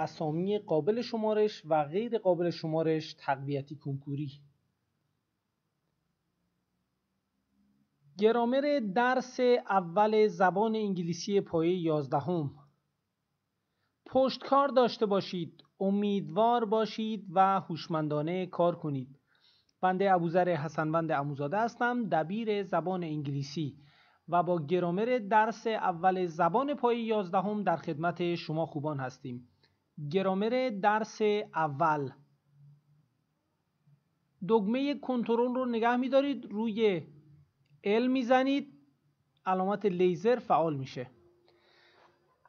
اسامی قابل شمارش و غیر قابل شمارش تقویتی کنکوری گرامر درس اول زبان انگلیسی پایه 11 هم. پشتکار داشته باشید امیدوار باشید و هوشمندانه کار کنید بنده ابوذر حسنوند اموزاده هستم دبیر زبان انگلیسی و با گرامر درس اول زبان پایه 11 هم در خدمت شما خوبان هستیم گرامر درس اول دگمه کنترل رو نگه میدارید روی ال میزنید علامت لیزر فعال میشه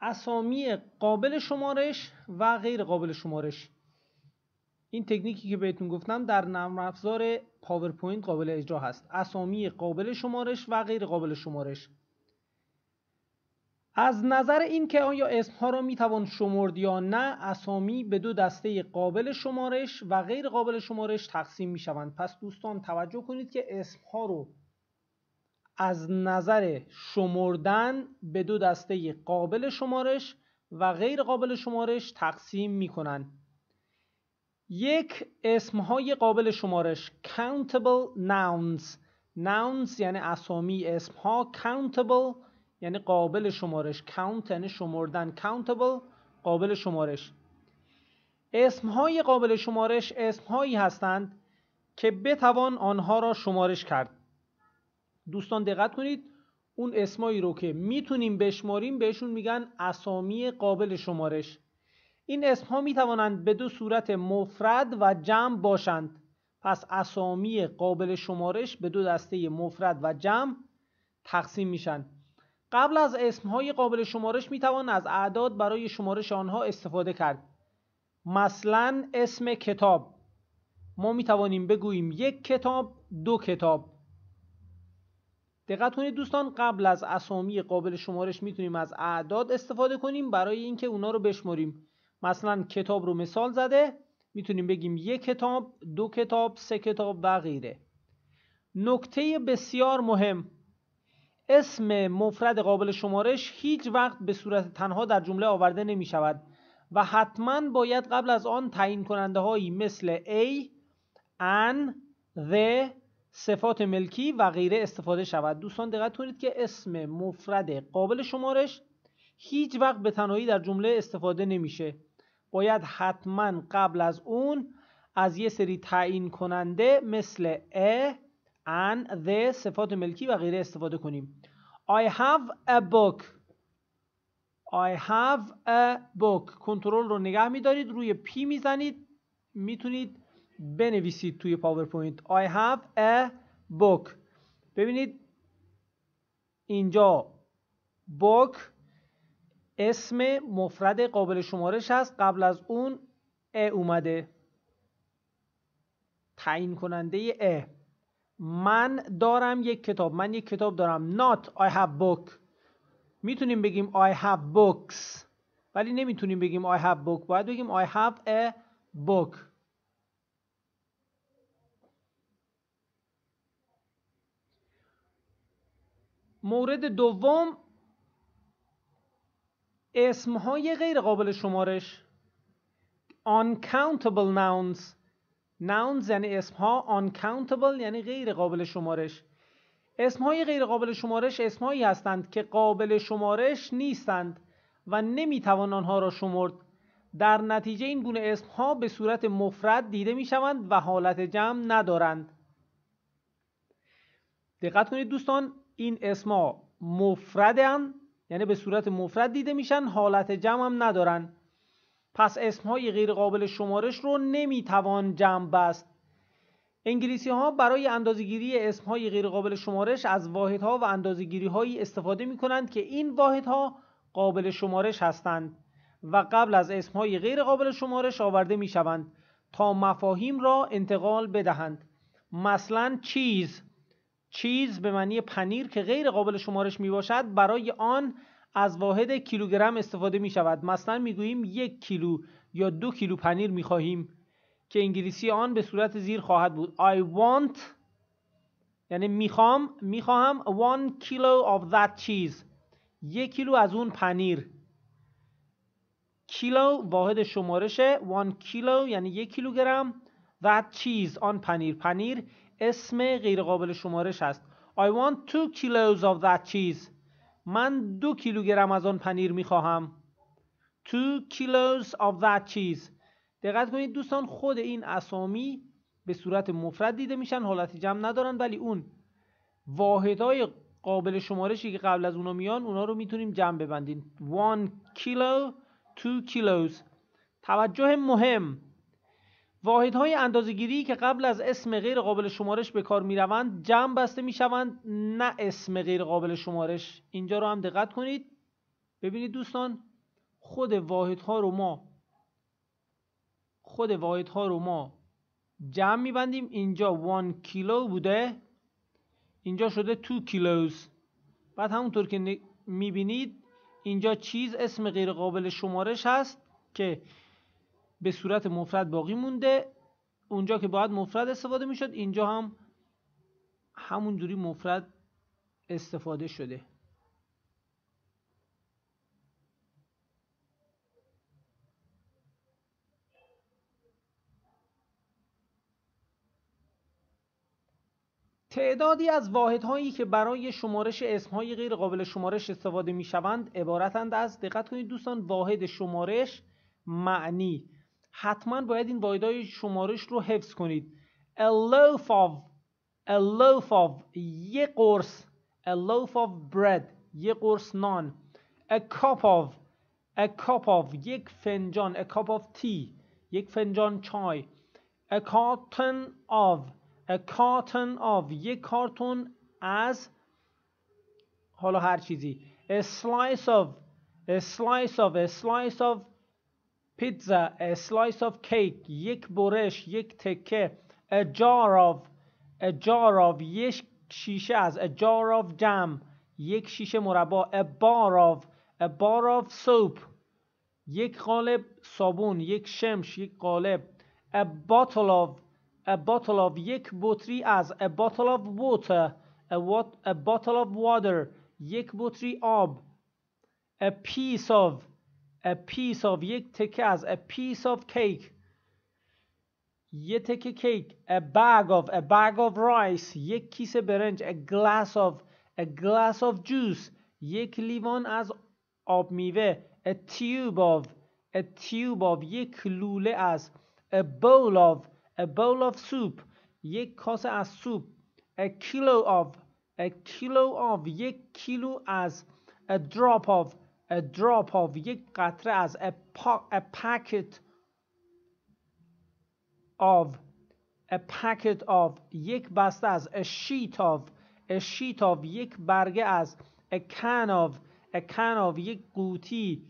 اسامی قابل شمارش و غیر قابل شمارش این تکنیکی که بهتون گفتم در نرم افزار پاورپوینت قابل اجرا هست اسامی قابل شمارش و غیر قابل شمارش از نظر اینکه آیا اسمها را توان شمرد یا نه اسامی به دو دسته قابل شمارش و غیر قابل شمارش تقسیم شوند پس دوستان توجه کنید که اسمها رو از نظر شمردن به دو دسته قابل شمارش و غیر قابل شمارش تقسیم کنند یک های قابل شمارش countable nouns nouns یعنی اسامی ها countable یعنی قابل شمارش count یعنی شمردن countable قابل شمارش اسم های قابل شمارش اسم هایی هستند که بتوان آنها را شمارش کرد دوستان دقت کنید اون اسمایی رو که میتونیم بشماریم بهشون میگن اسامی قابل شمارش این اسم ها میتوانند به دو صورت مفرد و جمع باشند پس اسامی قابل شمارش به دو دسته مفرد و جمع تقسیم میشن قبل از اسمهای قابل شمارش می توان از اعداد برای شمارش آنها استفاده کرد مثلا اسم کتاب ما می توانیم بگوییم یک کتاب دو کتاب دقت کنید دوستان قبل از اسامی قابل شمارش میتونیم از اعداد استفاده کنیم برای اینکه اونا رو بشماریم مثلا کتاب رو مثال زده میتونیم بگیم یک کتاب دو کتاب سه کتاب و غیره نکته بسیار مهم اسم مفرد قابل شمارش هیچ وقت به صورت تنها در جمله آورده نمی شود و حتما باید قبل از آن تعیین کننده هایی مثل A, an, the, صفات ملکی و غیره استفاده شود دوستان دقت کنید که اسم مفرد قابل شمارش هیچ وقت به تنهایی در جمله استفاده نمیشه باید حتما قبل از اون از یه سری تعیین کننده مثل a and the صفات ملکی و غیره استفاده کنیم I have a book I have a book کنترل رو نگه میدارید روی پی میزنید میتونید بنویسید توی پاورپوینت I have a book ببینید اینجا book اسم مفرد قابل شمارش است قبل از اون ا اومده تعیین کننده ا من دارم یک کتاب من یک کتاب دارم not I have book میتونیم بگیم I have books ولی نمیتونیم بگیم I have book باید بگیم I have a book مورد دوم اسمهای غیر قابل شمارش uncountable nouns Nouns یعنی اسم ها uncountable یعنی غیر قابل شمارش اسم های غیر قابل شمارش اسم هایی هستند که قابل شمارش نیستند و نمیتوان آنها را شمرد در نتیجه این گونه اسم ها به صورت مفرد دیده می شوند و حالت جمع ندارند دقت کنید دوستان این اسم ها مفردن یعنی به صورت مفرد دیده میشن حالت جمع هم ندارند. پس غیر غیرقابل شمارش رو نمیتوان جمع بست انگلیسی ها برای اندازگیری اسم های غیرقابل شمارش از واحدها و اندازگیری هایی استفاده می کنند که این واحدها قابل شمارش هستند و قبل از اسم های غیرقابل شمارش آورده می شوند تا مفاهیم را انتقال بدهند مثلا چیز چیز به معنی پنیر که غیر قابل شمارش می باشد برای آن از واحد کیلوگرم استفاده می شود مثلا می گوییم یک کیلو یا دو کیلو پنیر می خواهیم که انگلیسی آن به صورت زیر خواهد بود I want یعنی میخوام خواهم one kilo of that cheese یک کیلو از اون پنیر کیلو واحد شمارشه one kilo یعنی یک کیلوگرم that cheese آن پنیر پنیر اسم غیرقابل شمارش است I want two kilos of that cheese من دو کیلوگرم از آن پنیر میخواهم خواهم Two kilos of that cheese دقت کنید دوستان خود این اسامی به صورت مفرد دیده میشن حالت جمع ندارن ولی اون واحدهای قابل شمارشی که قبل از اونا میان اونا رو میتونیم جمع ببندین one kilo two kilos توجه مهم واحدهای اندازگیری که قبل از اسم غیر قابل شمارش به کار می‌روند، جمع بسته شوند نه اسم غیر قابل شمارش اینجا رو هم دقت کنید ببینید دوستان خود واحدها رو ما خود واحدها رو ما جمع میبندیم اینجا 1 کیلو بوده اینجا شده 2 کیلوز بعد همونطور که می‌بینید، اینجا چیز اسم غیر قابل شمارش هست که به صورت مفرد باقی مونده اونجا که باید مفرد استفاده میشد اینجا هم همونجوری مفرد استفاده شده تعدادی از واحدهایی که برای شمارش اسمهای غیر قابل شمارش استفاده می شوند عبارتند از دقت کنید دوستان واحد شمارش معنی حتما باید این های شمارش رو حفظ کنید a loaf of a loaf of یه قرص a loaf of bread یه قرص نان a cup of a cup of یک فنجان a cup of tea یک فنجان چای a carton of a carton of یک کارتون از حالا هر چیزی a slice of a slice of a slice of pizza, a slice of cake, یک برش، یک تکه a jar of a jar of یک شیشه از a jar of jam یک شیشه مربا a bar of a bar of soap یک قالب صابون یک شمش یک قالب a bottle of a bottle of یک بطری از a bottle of water a, what, a bottle of water یک بطری آب a piece of a piece of یک تکه از a piece of cake یه تکه cake. a bag of a bag of rice یک کیسه برنج a glass of a glass of juice یک لیوان از آب میوه a tube of a tube of یک لوله از a bowl of a bowl of soup یک کاسه از سوپ a kilo of a kilo of یک کیلو از a drop of a drop of یک قطره از a, pa a packet of a packet of یک بسته از a sheet of a sheet of یک برگه از a can of a can of یک قوطی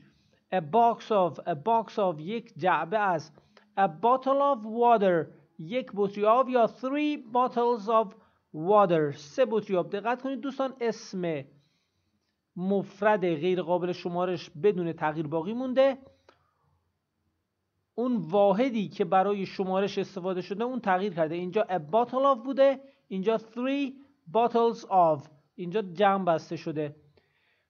a box of a box of یک جعبه از a bottle of water یک بطری آب یا three bottles of water سه بطری آب دقت کنید دوستان اسم مفرد غیر قابل شمارش بدون تغییر باقی مونده اون واحدی که برای شمارش استفاده شده اون تغییر کرده اینجا a bottle of بوده اینجا three bottles of اینجا جمع بسته شده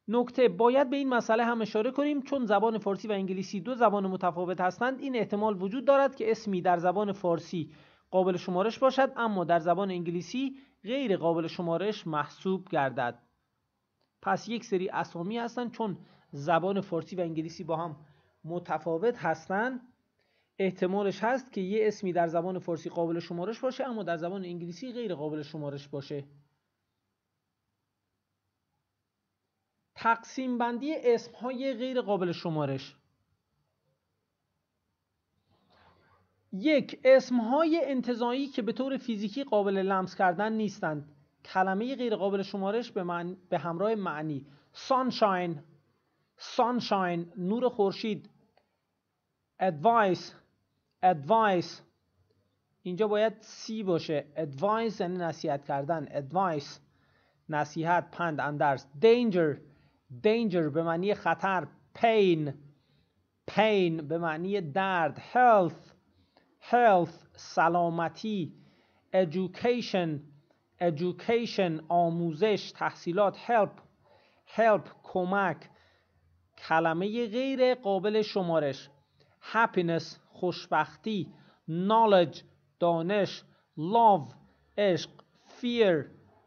نکته باید به این مسئله هم اشاره کنیم چون زبان فارسی و انگلیسی دو زبان متفاوت هستند این احتمال وجود دارد که اسمی در زبان فارسی قابل شمارش باشد اما در زبان انگلیسی غیر قابل شمارش محسوب گردد پس یک سری اسامی هستن چون زبان فارسی و انگلیسی با هم متفاوت هستن احتمالش هست که یه اسمی در زبان فارسی قابل شمارش باشه اما در زبان انگلیسی غیر قابل شمارش باشه تقسیم بندی اسم های غیر قابل شمارش یک اسم های انتظایی که به طور فیزیکی قابل لمس کردن نیستند کلمه غیر قابل شمارش به, من... به همراه معنی سانشاین سانشاین نور خورشید ادوایس ادوایس اینجا باید سی باشه ادوایس یعنی نصیحت کردن ادوایس نصیحت پند اندرس دینجر دینجر به معنی خطر پین پین به معنی درد health health سلامتی education education آموزش تحصیلات help help کمک کلمه غیر قابل شمارش happiness خوشبختی knowledge دانش love عشق fear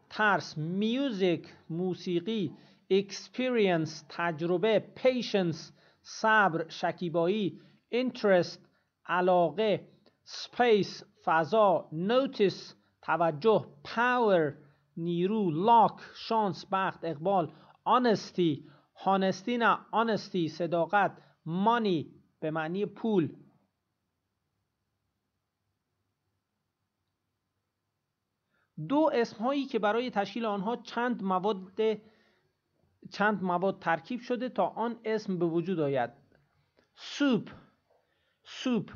ترس music موسیقی experience تجربه patience صبر شکیبایی interest علاقه space فضا notice توجه پاور نیرو لاک شانس بخت اقبال آنستی هانستی نه آنستی صداقت مانی به معنی پول دو اسم هایی که برای تشکیل آنها چند مواد چند مواد ترکیب شده تا آن اسم به وجود آید سوپ سوپ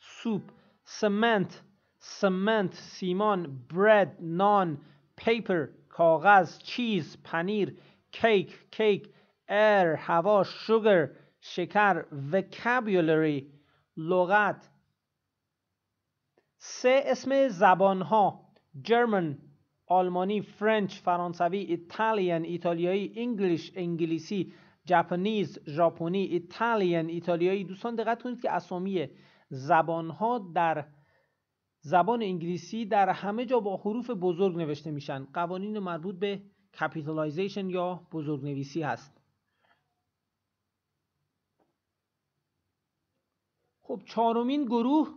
سوپ سمنت سمنت سیمان برد نان پیپر کاغذ چیز پنیر کیک کیک ایر هوا شگر، شکر وکابیولری لغت سه اسم زبان ها جرمن آلمانی فرنچ فرانسوی ایتالیان ایتالیایی انگلیش انگلیسی جاپنیز، ژاپنی ایتالیان ایتالیایی دوستان دقت کنید که اسامی زبان ها در زبان انگلیسی در همه جا با حروف بزرگ نوشته میشن قوانین مربوط به کپیتالایزیشن یا بزرگ نویسی هست خب چهارمین گروه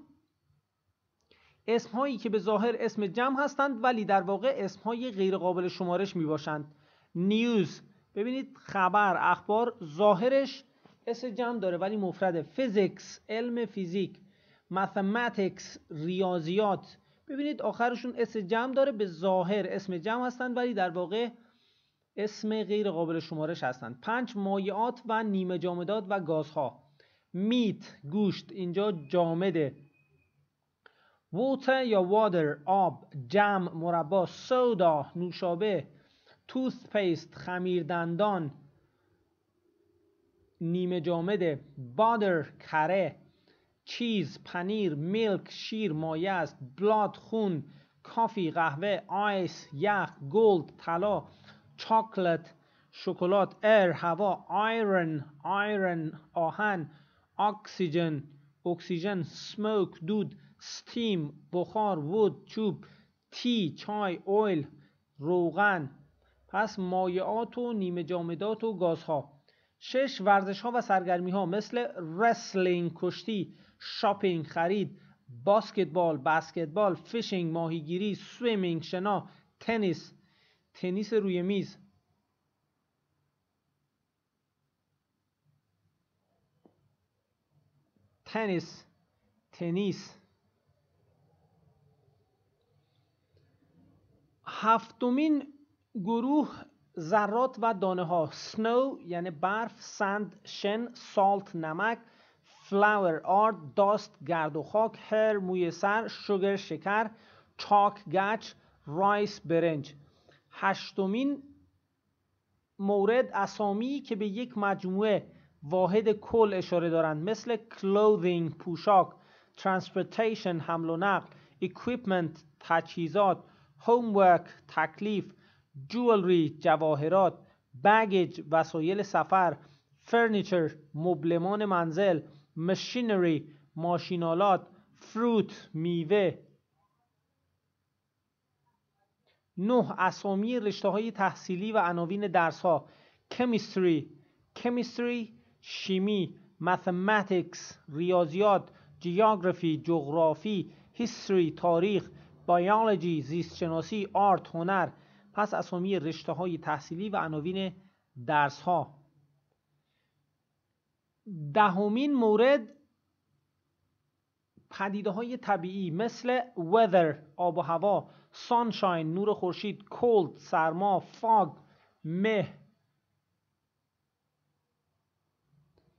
اسم هایی که به ظاهر اسم جمع هستند ولی در واقع اسم های غیر قابل شمارش می باشند نیوز ببینید خبر اخبار ظاهرش اسم جمع داره ولی مفرد فیزیکس علم فیزیک mathematics ریاضیات ببینید آخرشون اسم جمع داره به ظاهر اسم جمع هستند ولی در واقع اسم غیر قابل شمارش هستند پنج مایعات و نیمه جامدات و گازها میت گوشت اینجا جامده water یا وادر آب جمع مربا سودا نوشابه توست پیست خمیر دندان نیمه جامده بادر کره چیز پنیر میلک، شیر مایه است بلاد خون کافی قهوه آیس یخ گلد طلا چاکلت شکلات ایر هوا آیرن آیرن آهن اکسیژن اکسیژن سموک دود ستیم بخار وود چوب تی چای اویل روغن پس مایعات و نیمه جامدات و گازها شش ورزش ها و سرگرمی ها مثل رسلینگ کشتی شاپینگ خرید باسکتبال بسکتبال فیشینگ ماهیگیری سویمینگ شنا تنیس تنیس روی میز تنیس تنیس هفتمین گروه ذرات و دانه ها snow یعنی برف سند شن سالت نمک فلاور آرد داست گرد و خاک هر موی سر شگر شکر چاک گچ رایس برنج هشتمین مورد اسامی که به یک مجموعه واحد کل اشاره دارند مثل clothing پوشاک transportation حمل و نقل equipment تجهیزات homework تکلیف جوالری جواهرات بگج وسایل سفر فرنیچر مبلمان منزل مشینری ماشینالات فروت میوه نه اسامی رشته های تحصیلی و عناوین درس ها کمیستری کمیستری شیمی ماتماتیکس ریاضیات جیوگرافی جغرافی هیستری تاریخ بیولوژی شناسی، آرت هنر پس اسامی رشته های تحصیلی و عناوین درس ها دهمین مورد پدیده های طبیعی مثل weather آب و هوا سانشاین نور خورشید cold سرما فاگ مه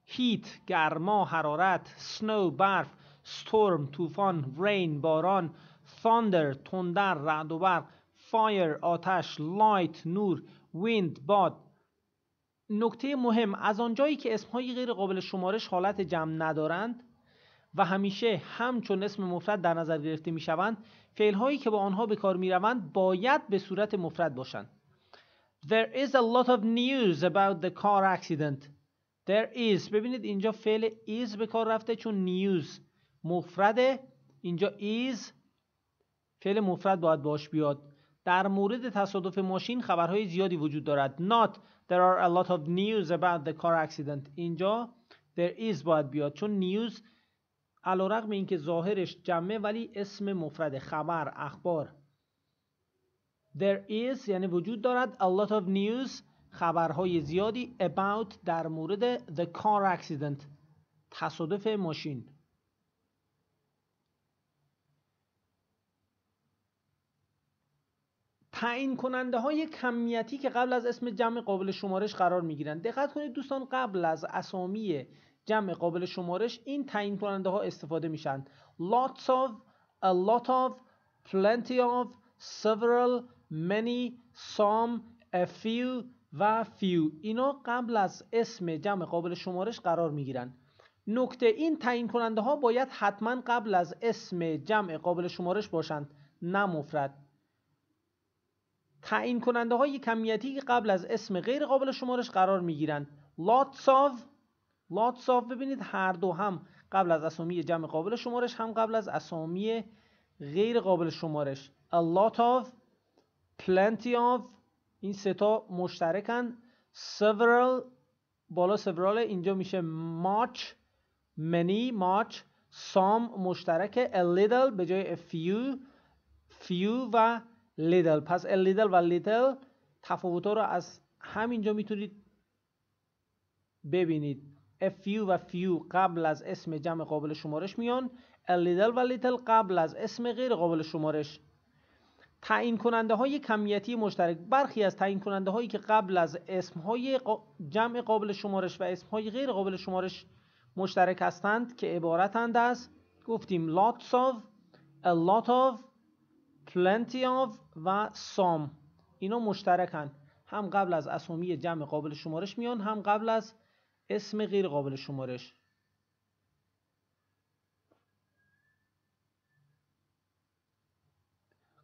هیت گرما حرارت سنو برف storm طوفان رین باران thunder تندر رعد و برق فایر آتش لایت نور ویند باد نکته مهم از آنجایی که اسمهایی غیر قابل شمارش حالت جمع ندارند و همیشه همچون اسم مفرد در نظر گرفته می شوند فعل هایی که با آنها به کار می روند باید به صورت مفرد باشند There is a lot of news about the car accident There is ببینید اینجا فعل is به کار رفته چون news مفرده اینجا is فعل مفرد باید باش بیاد در مورد تصادف ماشین خبرهای زیادی وجود دارد not there are a lot of news about the car accident اینجا there is باید بیاد چون نیوز علا رقم که ظاهرش جمعه ولی اسم مفرد خبر اخبار there is یعنی وجود دارد a lot of news خبرهای زیادی about در مورد the car accident تصادف ماشین تعیین کننده های کمیتی که قبل از اسم جمع قابل شمارش قرار می گیرند دقت کنید دوستان قبل از اسامی جمع قابل شمارش این تعیین کننده ها استفاده میشن lots of a lot of plenty of several many some a few و few اینا قبل از اسم جمع قابل شمارش قرار می گیرند نکته این تعیین کننده ها باید حتما قبل از اسم جمع قابل شمارش باشند نه مفرد تعیین کننده های کمیتی که قبل از اسم غیر قابل شمارش قرار می گیرند lots of lots of ببینید هر دو هم قبل از اسامی جمع قابل شمارش هم قبل از اسامی غیر قابل شمارش a lot of plenty of این سه تا مشترکن several بالا several اینجا میشه much many much some مشترک a little به جای a few few و لیدل پس ال لیدل و لیتل تفاوت رو از همینجا میتونید ببینید فیو و فیو قبل از اسم جمع قابل شمارش میان ال لیدل و لیتل قبل از اسم غیر قابل شمارش تعیین کننده های کمیتی مشترک برخی از تعیین کننده هایی که قبل از اسم های جمع قابل شمارش و اسم های غیر قابل شمارش مشترک هستند که عبارتند از گفتیم lots of a lot of plenty of و some اینا مشترکن هم قبل از اسامی جمع قابل شمارش میان هم قبل از اسم غیر قابل شمارش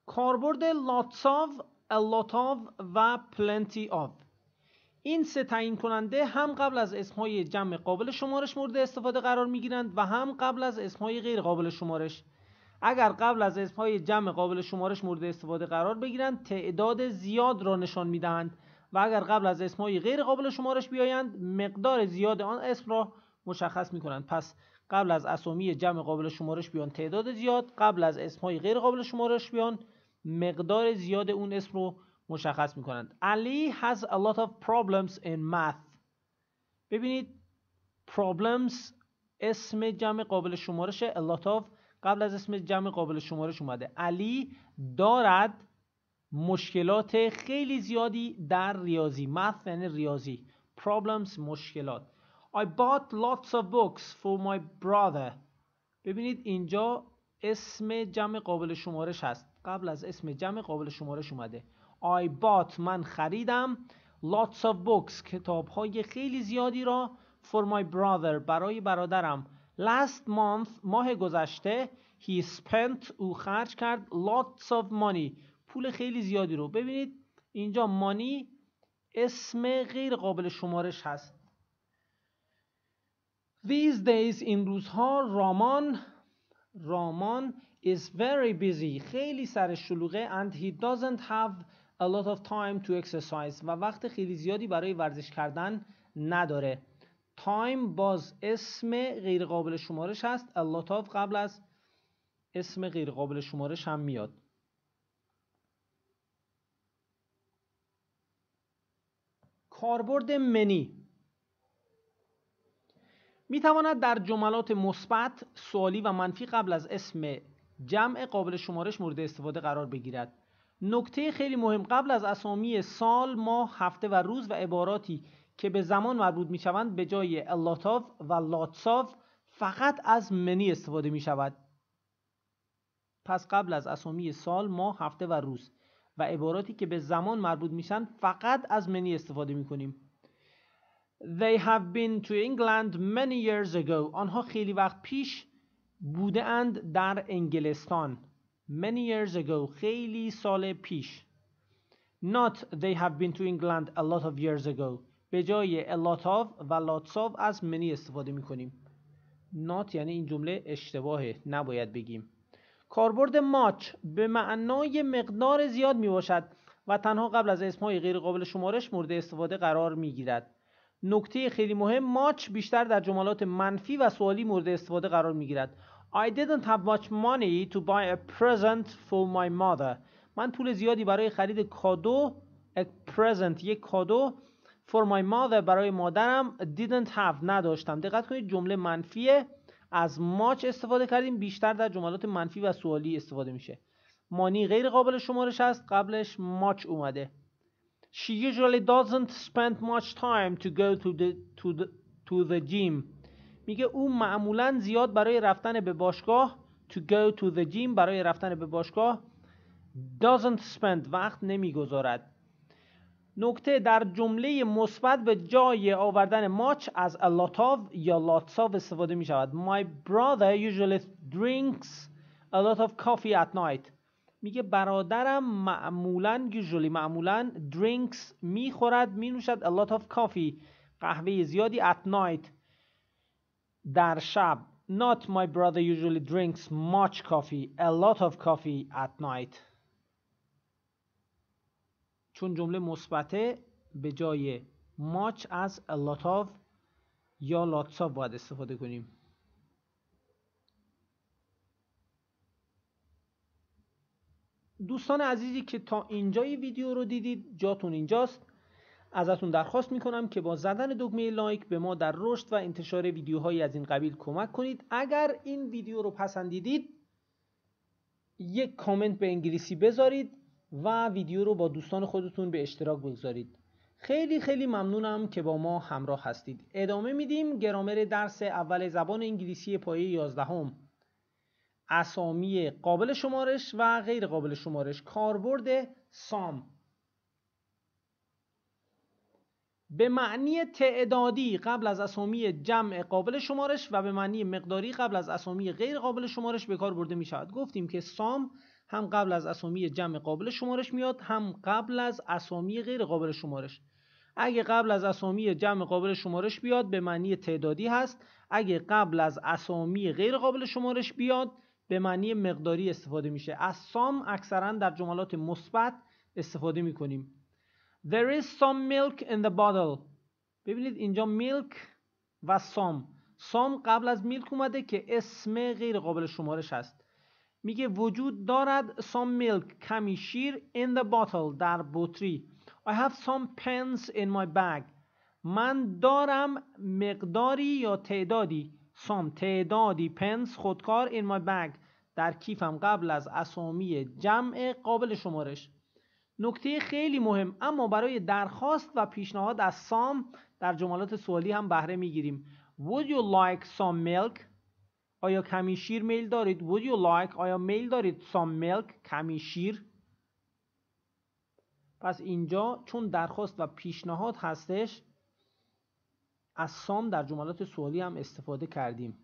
کاربرد lots of, a lot of و plenty of این سه تعیین کننده هم قبل از اسمهای جمع قابل شمارش مورد استفاده قرار می گیرند و هم قبل از اسمهای غیر قابل شمارش اگر قبل از های جمع قابل شمارش مورد استفاده قرار بگیرند تعداد زیاد را نشان میدهند و اگر قبل از های غیر قابل شمارش بیایند مقدار زیاد آن اسم را مشخص می کنند پس قبل از اسامی جمع قابل شمارش بیان تعداد زیاد قبل از های غیر قابل شمارش بیان مقدار زیاد اون اسم رو مشخص می کنند علی has a lot of problems in math ببینید problems اسم جمع قابل شمارش a lot of قبل از اسم جمع قابل شمارش اومده علی دارد مشکلات خیلی زیادی در ریاضی math یعنی ریاضی problems مشکلات I bought lots of books for my brother ببینید اینجا اسم جمع قابل شمارش هست قبل از اسم جمع قابل شمارش اومده I bought من خریدم lots of books کتاب های خیلی زیادی را for my brother برای برادرم Last month ماه گذشته he spent او خرج کرد lots of money پول خیلی زیادی رو ببینید اینجا مانی اسم غیر قابل شمارش هست These days این روزها رامان رامان is very busy خیلی سر شلوغه and he doesn't have a lot of time to exercise و وقت خیلی زیادی برای ورزش کردن نداره تایم باز اسم غیر قابل شمارش هست of قبل از اسم غیر قابل شمارش هم میاد کاربرد منی می تواند در جملات مثبت، سوالی و منفی قبل از اسم جمع قابل شمارش مورد استفاده قرار بگیرد. نکته خیلی مهم قبل از اسامی سال، ماه، هفته و روز و عباراتی که به زمان مربوط می شوند به جای اللاتاف و لاتساف فقط از منی استفاده می شود پس قبل از اسامی سال ماه هفته و روز و عباراتی که به زمان مربوط میشن فقط از منی استفاده می میکنیم They have been to England many years ago آنها خیلی وقت پیش بوده اند در انگلستان many years ago خیلی سال پیش Not they have been to England a lot of years ago به جای of و لاتساو از منی استفاده می کنیم نات یعنی این جمله اشتباهه نباید بگیم کاربرد ماچ به معنای مقدار زیاد می باشد و تنها قبل از اسمهای غیر قابل شمارش مورد استفاده قرار می گیرد نکته خیلی مهم ماچ بیشتر در جملات منفی و سوالی مورد استفاده قرار می گیرد I didn't have much money to buy a present for my mother. من پول زیادی برای خرید کادو a present یک کادو for my mother برای مادرم didn't have نداشتم دقت کنید جمله منفیه از ماچ استفاده کردیم بیشتر در جملات منفی و سوالی استفاده میشه مانی غیر قابل شمارش است قبلش ماچ اومده She usually doesn't spend much time to go to the, to the, to the gym میگه او معمولا زیاد برای رفتن به باشگاه to go to the gym برای رفتن به باشگاه doesn't spend وقت نمیگذارد نکته در جمله مثبت به جای آوردن ماچ از of یا lots of استفاده می شود My brother usually drinks a lot of coffee at night میگه برادرم معمولا usually معمولا drinks می خورد می نوشد a lot of coffee قهوه زیادی at night در شب Not my brother usually drinks much coffee a lot of coffee at night چون جمله مثبته به جای ماچ از a lot یا lots باید استفاده کنیم دوستان عزیزی که تا اینجای ویدیو رو دیدید جاتون اینجاست ازتون درخواست میکنم که با زدن دکمه لایک به ما در رشد و انتشار ویدیوهایی از این قبیل کمک کنید اگر این ویدیو رو پسندیدید یک کامنت به انگلیسی بذارید و ویدیو رو با دوستان خودتون به اشتراک بگذارید خیلی خیلی ممنونم که با ما همراه هستید ادامه میدیم گرامر درس اول زبان انگلیسی پایه 11 هم. اسامی قابل شمارش و غیر قابل شمارش کاربرد سام به معنی تعدادی قبل از اسامی جمع قابل شمارش و به معنی مقداری قبل از اسامی غیر قابل شمارش به کار برده می شود گفتیم که سام هم قبل از اسامی جمع قابل شمارش میاد هم قبل از اسامی غیر قابل شمارش اگه قبل از اسامی جمع قابل شمارش بیاد به معنی تعدادی هست اگه قبل از اسامی غیر قابل شمارش بیاد به معنی مقداری استفاده میشه از سام اکثرا در جملات مثبت استفاده میکنیم There is some milk in the bottle ببینید اینجا milk و سام سام قبل از میلک اومده که اسم غیر قابل شمارش هست میگه وجود دارد some milk کمی شیر in the bottle در بطری I have some pens in my bag من دارم مقداری یا تعدادی some تعدادی pens خودکار in my bag در کیفم قبل از اسامی جمع قابل شمارش نکته خیلی مهم اما برای درخواست و پیشنهاد از سام در جملات سوالی هم بهره میگیریم Would you like some milk? آیا کمی شیر میل دارید would you like آیا میل دارید some milk کمی شیر پس اینجا چون درخواست و پیشنهاد هستش از سام در جملات سوالی هم استفاده کردیم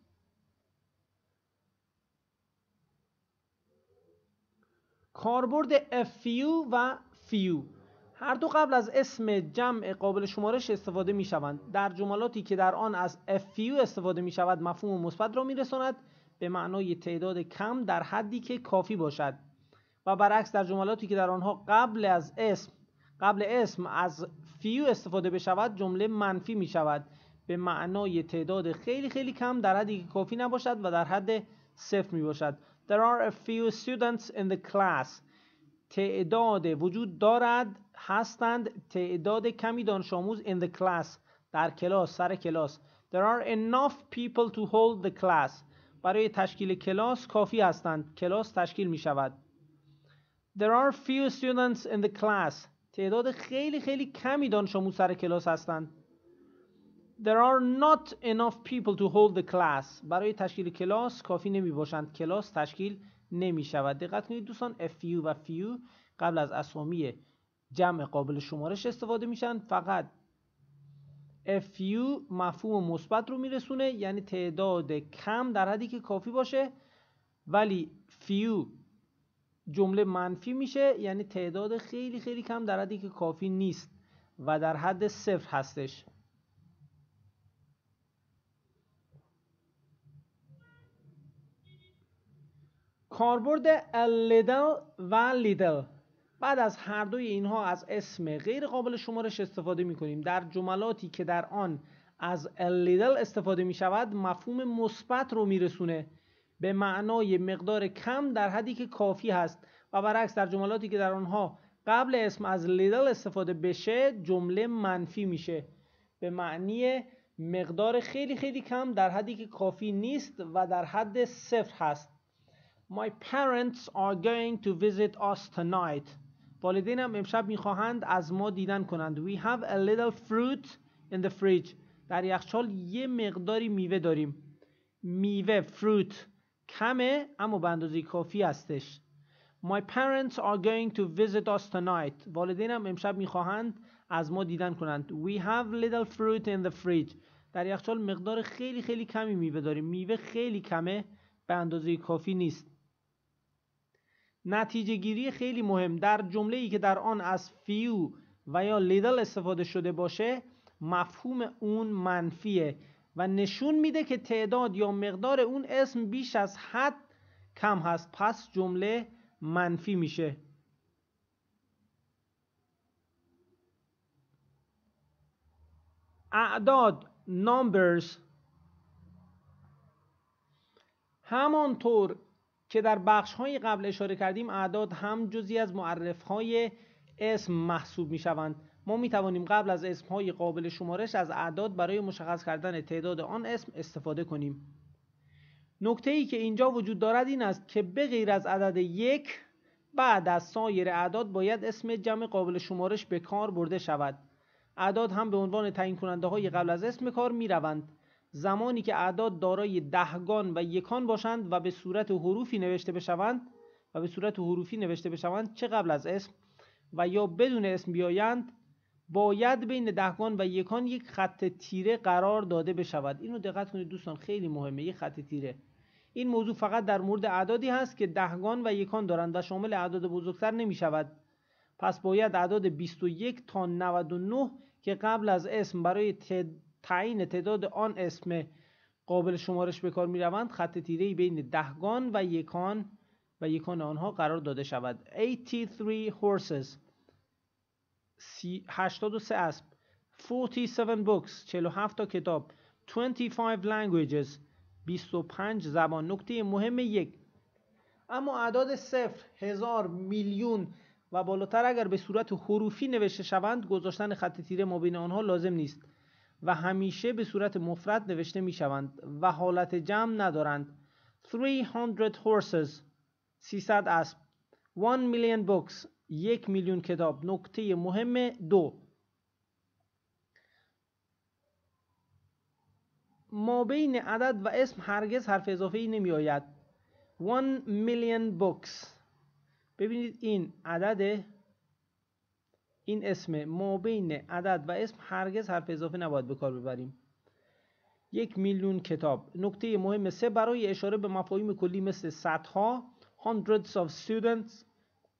کاربرد a few و few هر دو قبل از اسم جمع قابل شمارش استفاده می شوند در جملاتی که در آن از FU استفاده می شود مفهوم مثبت را می رساند به معنای تعداد کم در حدی که کافی باشد و برعکس در جملاتی که در آنها قبل از اسم قبل اسم از فیو استفاده بشود جمله منفی می شود به معنای تعداد خیلی خیلی کم در حدی که کافی نباشد و در حد صفر می باشد There are a few students in the class تعداد وجود دارد هستند تعداد کمی دانش آموز in the class در کلاس سر کلاس there are enough people to hold the class برای تشکیل کلاس کافی هستند کلاس تشکیل می شود there are few students in the class تعداد خیلی خیلی کمی دانش آموز سر کلاس هستند There are not enough people to hold the class برای تشکیل کلاس کافی نمی باشند کلاس تشکیل نمی شود دقت کنید دوستان a few و few قبل از اسامی جمع قابل شمارش استفاده میشن فقط few مفهوم مثبت رو میرسونه یعنی تعداد کم در حدی که کافی باشه ولی فیو جمله منفی میشه یعنی تعداد خیلی خیلی کم در حدی که کافی نیست و در حد صفر هستش کاربرد little و لیدل بعد از هر دوی اینها از اسم غیر قابل شمارش استفاده می کنیم در جملاتی که در آن از لیدل استفاده می شود مفهوم مثبت رو میرسونه به معنای مقدار کم در حدی که کافی هست و برعکس در جملاتی که در آنها قبل اسم از لیدل استفاده بشه جمله منفی میشه به معنی مقدار خیلی خیلی کم در حدی که کافی نیست و در حد صفر هست My parents are going to visit us tonight والدینم امشب میخواهند از ما دیدن کنند We have a little fruit in the fridge در یخچال یه مقداری میوه داریم میوه fruit کمه اما به اندازه کافی هستش My parents are going to visit us tonight. والدینم امشب میخواهند از ما دیدن کنند. We have little fruit in the fridge. در یخچال مقدار خیلی خیلی کمی میوه داریم. میوه خیلی کمه به اندازه کافی نیست. نتیجه گیری خیلی مهم در جمله ای که در آن از فیو و یا لیدل استفاده شده باشه مفهوم اون منفیه و نشون میده که تعداد یا مقدار اون اسم بیش از حد کم هست پس جمله منفی میشه اعداد numbers همانطور که در بخش قبل اشاره کردیم اعداد هم جزی از معرف های اسم محسوب می شوند ما می توانیم قبل از اسم های قابل شمارش از اعداد برای مشخص کردن تعداد آن اسم استفاده کنیم نکته ای که اینجا وجود دارد این است که به غیر از عدد یک بعد از سایر اعداد باید اسم جمع قابل شمارش به کار برده شود اعداد هم به عنوان تعیین کننده های قبل از اسم کار می روند زمانی که اعداد دارای دهگان و یکان باشند و به صورت حروفی نوشته بشوند و به صورت حروفی نوشته بشوند چه قبل از اسم و یا بدون اسم بیایند باید بین دهگان و یکان یک خط تیره قرار داده بشود اینو دقت کنید دوستان خیلی مهمه یک خط تیره این موضوع فقط در مورد اعدادی هست که دهگان و یکان دارند و شامل اعداد بزرگتر نمی شود پس باید اعداد 21 تا 99 که قبل از اسم برای تعیین تعداد آن اسم قابل شمارش به کار می روند خط تیره بین دهگان و یکان و یکان آنها قرار داده شود 83 horses 83 اسب 47 books 47 تا کتاب 25 languages 25 زبان نکته مهم یک اما اعداد صفر هزار میلیون و بالاتر اگر به صورت حروفی نوشته شوند گذاشتن خط تیره ما بین آنها لازم نیست و همیشه به صورت مفرد نوشته می شوند و حالت جمع ندارند 300 horses 300 اسب 1 میلیون books یک میلیون کتاب نکته مهم دو ما بین عدد و اسم هرگز حرف اضافه ای نمی آید 1 میلیون books ببینید این عدد این اسم ما بین عدد و اسم هرگز حرف اضافه نباید به کار ببریم یک میلیون کتاب نکته مهم سه برای اشاره به مفاهیم کلی مثل صدها hundreds of students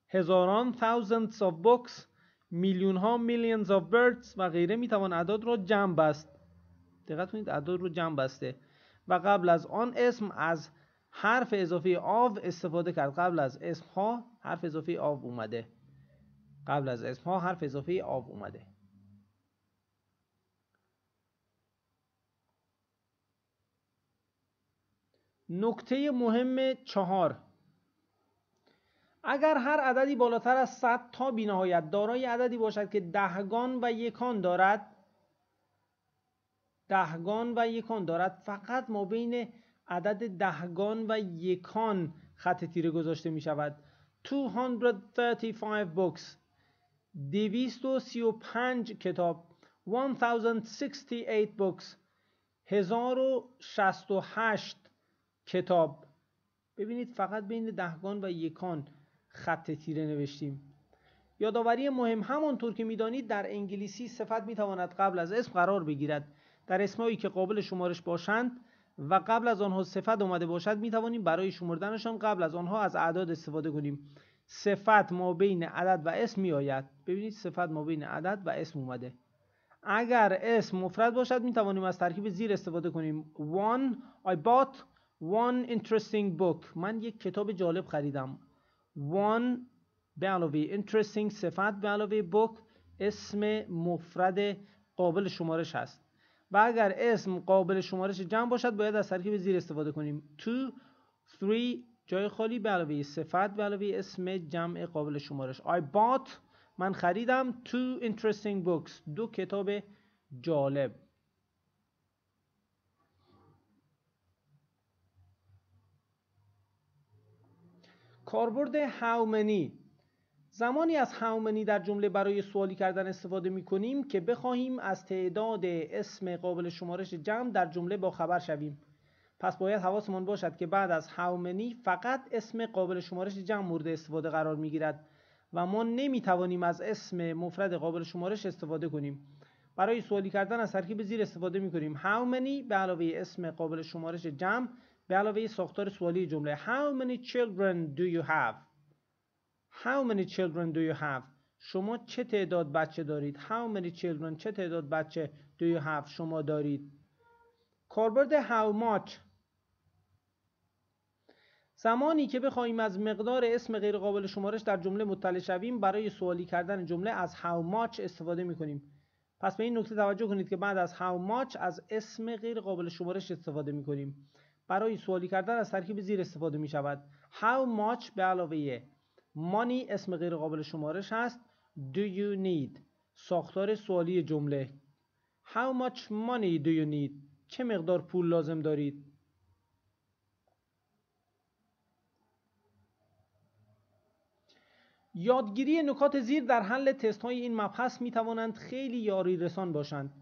هزاران thousands of books میلیون ها millions of birds و غیره می توان اعداد را جمع بست دقت کنید عدد رو جمع بسته و قبل از آن اسم از حرف اضافه آو استفاده کرد قبل از اسم ها حرف اضافه آو اومده قبل از اسم ها حرف اضافه آب اومده نکته مهم چهار اگر هر عددی بالاتر از 100 تا بینهایت دارای عددی باشد که دهگان و یکان دارد دهگان و یکان دارد فقط ما بین عدد دهگان و یکان خط تیره گذاشته می شود 235 بوکس 235 کتاب 1068 books 1068 کتاب ببینید فقط بین دهگان و یکان خط تیره نوشتیم یادآوری مهم همانطور که میدانید در انگلیسی صفت میتواند قبل از اسم قرار بگیرد در اسمایی که قابل شمارش باشند و قبل از آنها صفت آمده باشد میتوانیم برای شمردنشان قبل از آنها از اعداد استفاده کنیم صفت ما بین عدد و اسم می آید ببینید صفت ما بین عدد و اسم اومده اگر اسم مفرد باشد می توانیم از ترکیب زیر استفاده کنیم one I bought one interesting book من یک کتاب جالب خریدم one به علاوه interesting صفت به علاوه book اسم مفرد قابل شمارش هست و اگر اسم قابل شمارش جمع باشد باید از ترکیب زیر استفاده کنیم two three جای خالی برای صفت علاوه اسم جمع قابل شمارش I bought من خریدم two interesting books دو کتاب جالب کاربرد how many زمانی از how many در جمله برای سوالی کردن استفاده می کنیم که بخواهیم از تعداد اسم قابل شمارش جمع در جمله با خبر شویم پس باید حواسمان باشد که بعد از هاومنی فقط اسم قابل شمارش جمع مورد استفاده قرار می گیرد و ما نمی توانیم از اسم مفرد قابل شمارش استفاده کنیم برای سوالی کردن از ترکیب زیر استفاده می کنیم how many به علاوه اسم قابل شمارش جمع به علاوه ساختار سوالی جمله how many children do you have how many children do you have شما چه تعداد بچه دارید how many children چه تعداد بچه do you have شما دارید کاربرد how much زمانی که بخواهیم از مقدار اسم غیر قابل شمارش در جمله مطلع شویم برای سوالی کردن جمله از how much استفاده می کنیم پس به این نکته توجه کنید که بعد از how much از اسم غیر قابل شمارش استفاده می کنیم برای سوالی کردن از ترکیب زیر استفاده می شود how much به علاوه money اسم غیر قابل شمارش هست do you need ساختار سوالی جمله How much money do you need؟ چه مقدار پول لازم دارید؟ یادگیری نکات زیر در حل تست های این مبحث می توانند خیلی یاری رسان باشند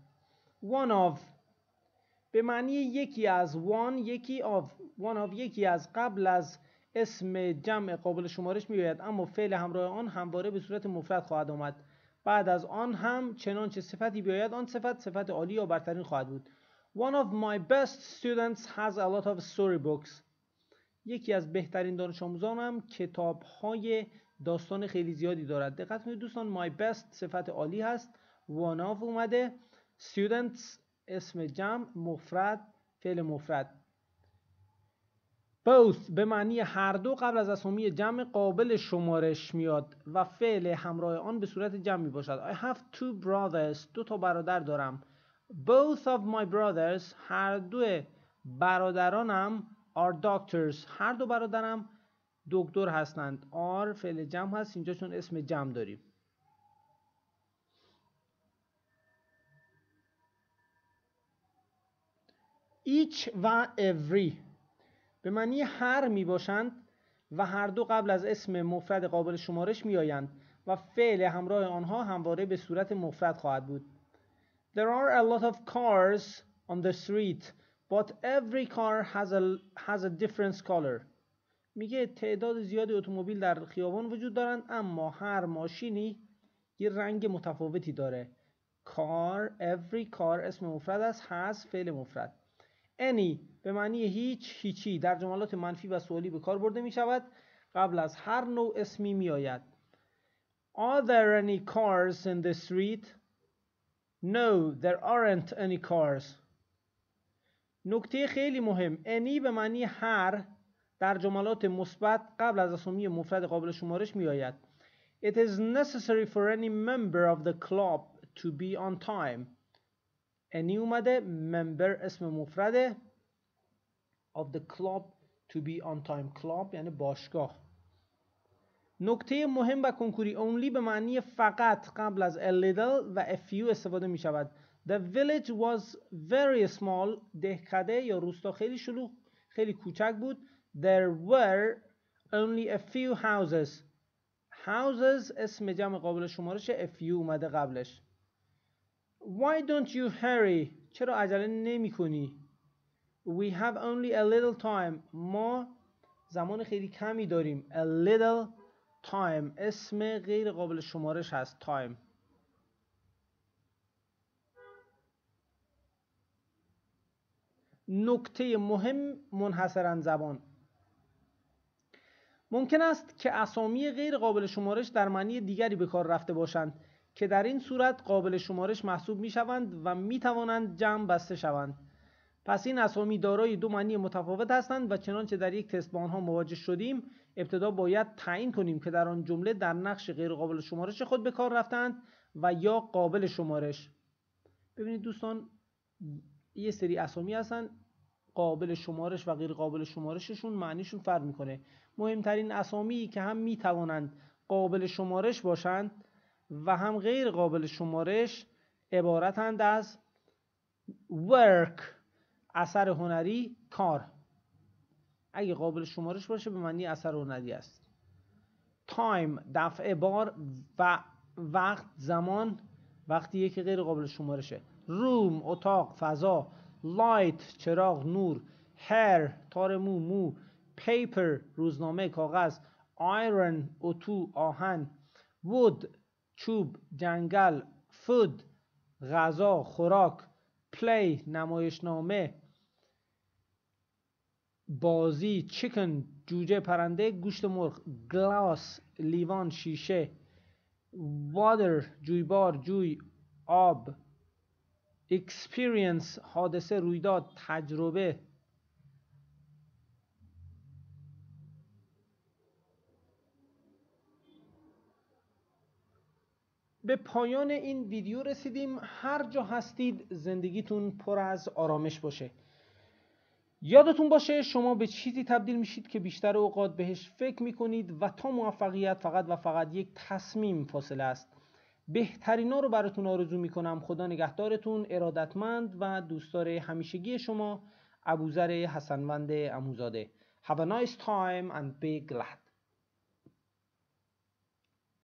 one of به معنی یکی از one یکی of one of یکی از قبل از اسم جمع قابل شمارش می باید اما فعل همراه آن همواره به صورت مفرد خواهد آمد بعد از آن هم چنانچه صفتی بیاید آن صفت صفت عالی یا برترین خواهد بود One of my best students has a lot of books یکی از بهترین دانش آموزانم کتاب های داستان خیلی زیادی دارد دقت کنید دوستان my best صفت عالی هست وان آف اومده students اسم جمع مفرد فعل مفرد both به معنی هر دو قبل از اسامی جمع قابل شمارش میاد و فعل همراه آن به صورت جمع می باشد I have two brothers دو تا برادر دارم both of my brothers هر دو برادرانم are doctors هر دو برادرم دکتر هستند آر فعل جمع هست اینجا چون اسم جمع داریم ایچ و every به معنی هر می باشند و هر دو قبل از اسم مفرد قابل شمارش می آیند و فعل همراه آنها همواره به صورت مفرد خواهد بود There are a lot of cars on the street but every car has a, has a different color میگه تعداد زیادی اتومبیل در خیابان وجود دارند اما هر ماشینی یه رنگ متفاوتی داره کار every کار اسم مفرد است has فعل مفرد any به معنی هیچ هیچی در جملات منفی و سوالی به کار برده می شود قبل از هر نوع اسمی می آید Are there any cars in the street? No, there aren't any cars. نکته خیلی مهم any به معنی هر در جملات مثبت قبل از اسامی مفرد قابل شمارش می آید It is necessary for any member of the club to be on time any اومده member اسم مفرده of the club to be on time club یعنی باشگاه نکته مهم و کنکوری only به معنی فقط قبل از a little و a few استفاده می شود The village was very small دهکده یا روستا خیلی شلوغ خیلی کوچک بود there were only a few houses houses اسم جمع قابل شمارش a few اومده قبلش why don't you hurry چرا عجله نمی کنی we have only a little time ما زمان خیلی کمی داریم a little time اسم غیر قابل شمارش هست time نکته مهم منحصرا زبان ممکن است که اسامی غیر قابل شمارش در معنی دیگری به کار رفته باشند که در این صورت قابل شمارش محسوب می شوند و می توانند جمع بسته شوند پس این اسامی دارای دو معنی متفاوت هستند و چنانچه در یک تست با آنها مواجه شدیم ابتدا باید تعیین کنیم که در آن جمله در نقش غیر قابل شمارش خود به کار رفتند و یا قابل شمارش ببینید دوستان یه سری اسامی هستن قابل شمارش و غیر قابل شمارششون معنیشون فرق میکنه مهمترین اسامی که هم می توانند قابل شمارش باشند و هم غیر قابل شمارش عبارتند از work اثر هنری کار اگه قابل شمارش باشه به معنی اثر هنری است تایم دفعه بار و وقت زمان وقتی که غیر قابل شمارشه روم اتاق فضا لایت چراغ نور هر تار مو مو پیپر روزنامه کاغذ آیرن اتو آهن وود چوب جنگل فود غذا خوراک پلی نمایشنامه بازی چکن جوجه پرنده گوشت مرغ گلاس لیوان شیشه وادر جویبار جوی آب اکسپیرینس حادثه رویداد تجربه به پایان این ویدیو رسیدیم هر جا هستید زندگیتون پر از آرامش باشه یادتون باشه شما به چیزی تبدیل میشید که بیشتر اوقات بهش فکر میکنید و تا موفقیت فقط و فقط یک تصمیم فاصله است بهترینا رو براتون آرزو میکنم خدا نگهدارتون ارادتمند و دوستدار همیشگی شما ابوذر حسنوند اموزاده Have a nice time and be glad